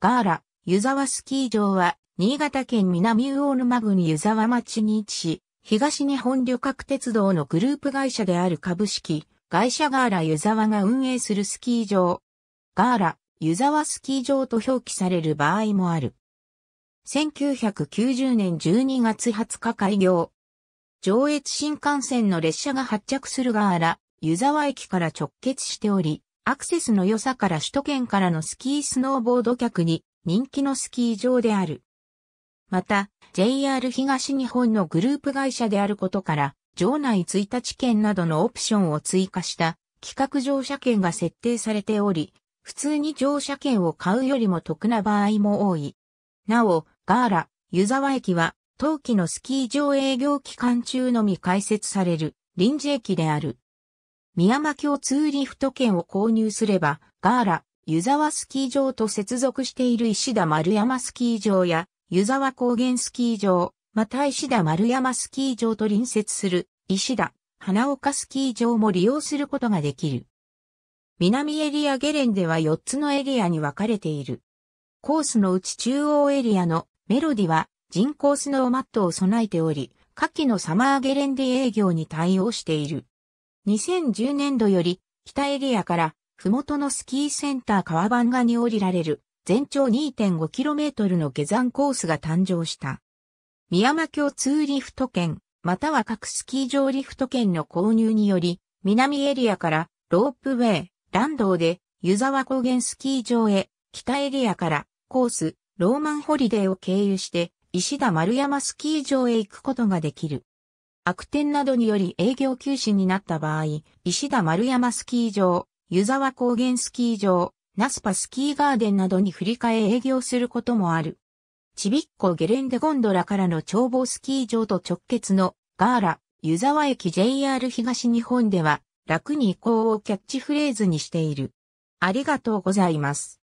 ガーラ、湯沢スキー場は、新潟県南魚沼郡湯沢町に位置し、東日本旅客鉄道のグループ会社である株式、会社ガーラ湯沢が運営するスキー場。ガーラ、湯沢スキー場と表記される場合もある。1990年12月20日開業。上越新幹線の列車が発着するガーラ、湯沢駅から直結しており、アクセスの良さから首都圏からのスキースノーボード客に人気のスキー場である。また、JR 東日本のグループ会社であることから、場内1日券などのオプションを追加した企画乗車券が設定されており、普通に乗車券を買うよりも得な場合も多い。なお、ガーラ、湯沢駅は、冬季のスキー場営業期間中のみ開設される臨時駅である。三山京ツーリフト券を購入すれば、ガーラ、湯沢スキー場と接続している石田丸山スキー場や、湯沢高原スキー場、また石田丸山スキー場と隣接する石田、花岡スキー場も利用することができる。南エリアゲレンデは4つのエリアに分かれている。コースのうち中央エリアのメロディは人工スノーマットを備えており、夏季のサマーゲレンデ営業に対応している。2010年度より、北エリアから、ふもとのスキーセンター川番がに降りられる、全長 2.5km の下山コースが誕生した。宮山峡通リフト券、または各スキー場リフト券の購入により、南エリアからロープウェイ、ランドで湯沢高原スキー場へ、北エリアからコース、ローマンホリデーを経由して、石田丸山スキー場へ行くことができる。悪天などにより営業休止になった場合、石田丸山スキー場、湯沢高原スキー場、ナスパスキーガーデンなどに振り替え営業することもある。ちびっこゲレンデゴンドラからの眺望スキー場と直結のガーラ、湯沢駅 JR 東日本では楽に移行をキャッチフレーズにしている。ありがとうございます。